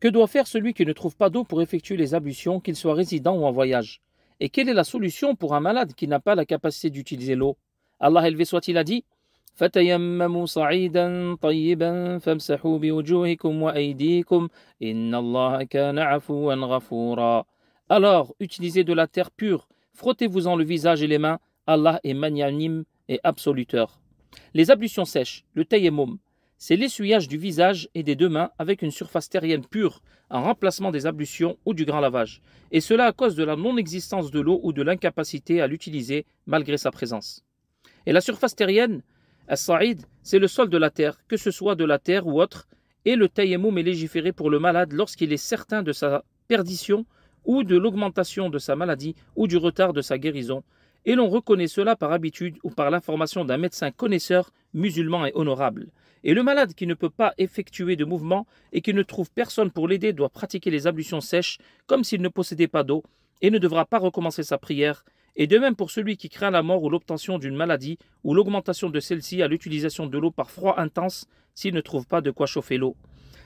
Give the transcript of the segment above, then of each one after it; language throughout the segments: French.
Que doit faire celui qui ne trouve pas d'eau pour effectuer les ablutions, qu'il soit résident ou en voyage Et quelle est la solution pour un malade qui n'a pas la capacité d'utiliser l'eau Allah élevé soit-il a dit Alors, utilisez de la terre pure, frottez-vous-en le visage et les mains, Allah est magnanime et absoluteur. Les ablutions sèches, le tayammum, c'est l'essuyage du visage et des deux mains avec une surface terrienne pure, en remplacement des ablutions ou du grand lavage, et cela à cause de la non-existence de l'eau ou de l'incapacité à l'utiliser malgré sa présence. Et la surface terrienne, As-Sa'id, c'est le sol de la terre, que ce soit de la terre ou autre, et le taïmoum est légiféré pour le malade lorsqu'il est certain de sa perdition ou de l'augmentation de sa maladie ou du retard de sa guérison, et l'on reconnaît cela par habitude ou par l'information d'un médecin connaisseur, musulman et honorable. Et le malade qui ne peut pas effectuer de mouvement et qui ne trouve personne pour l'aider doit pratiquer les ablutions sèches comme s'il ne possédait pas d'eau et ne devra pas recommencer sa prière. Et de même pour celui qui craint la mort ou l'obtention d'une maladie ou l'augmentation de celle-ci à l'utilisation de l'eau par froid intense s'il ne trouve pas de quoi chauffer l'eau.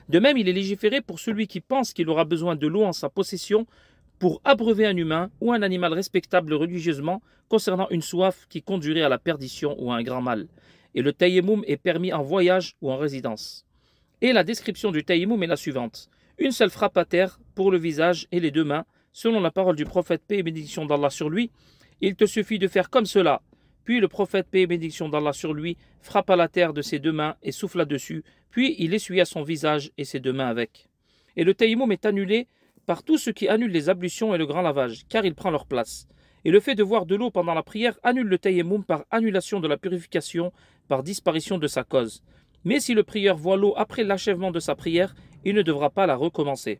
De même, il est légiféré pour celui qui pense qu'il aura besoin de l'eau en sa possession pour abreuver un humain ou un animal respectable religieusement concernant une soif qui conduirait à la perdition ou à un grand mal et le taïmoum est permis en voyage ou en résidence. Et la description du taïmoum est la suivante une seule frappe à terre pour le visage et les deux mains, selon la parole du prophète paix et bénédiction d'Allah sur lui. Il te suffit de faire comme cela. Puis le prophète paix et bénédiction d'Allah sur lui frappa la terre de ses deux mains et souffla dessus, puis il essuya son visage et ses deux mains avec. Et le taïmoum est annulé par tout ce qui annule les ablutions et le grand lavage, car il prend leur place et le fait de voir de l'eau pendant la prière annule le tayammum par annulation de la purification, par disparition de sa cause. Mais si le prieur voit l'eau après l'achèvement de sa prière, il ne devra pas la recommencer.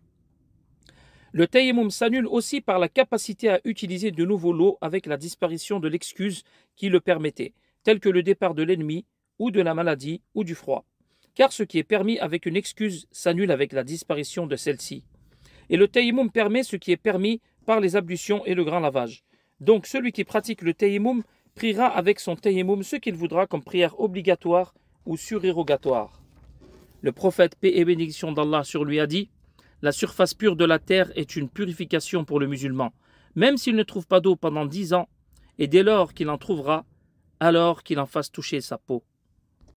Le tayammum s'annule aussi par la capacité à utiliser de nouveau l'eau avec la disparition de l'excuse qui le permettait, telle que le départ de l'ennemi, ou de la maladie, ou du froid. Car ce qui est permis avec une excuse s'annule avec la disparition de celle-ci. Et le tayammum permet ce qui est permis par les ablutions et le grand lavage. Donc celui qui pratique le tayammum priera avec son tayammum ce qu'il voudra comme prière obligatoire ou surérogatoire. Le prophète, paix et bénédiction d'Allah sur lui, a dit La surface pure de la terre est une purification pour le musulman, même s'il ne trouve pas d'eau pendant dix ans, et dès lors qu'il en trouvera, alors qu'il en fasse toucher sa peau.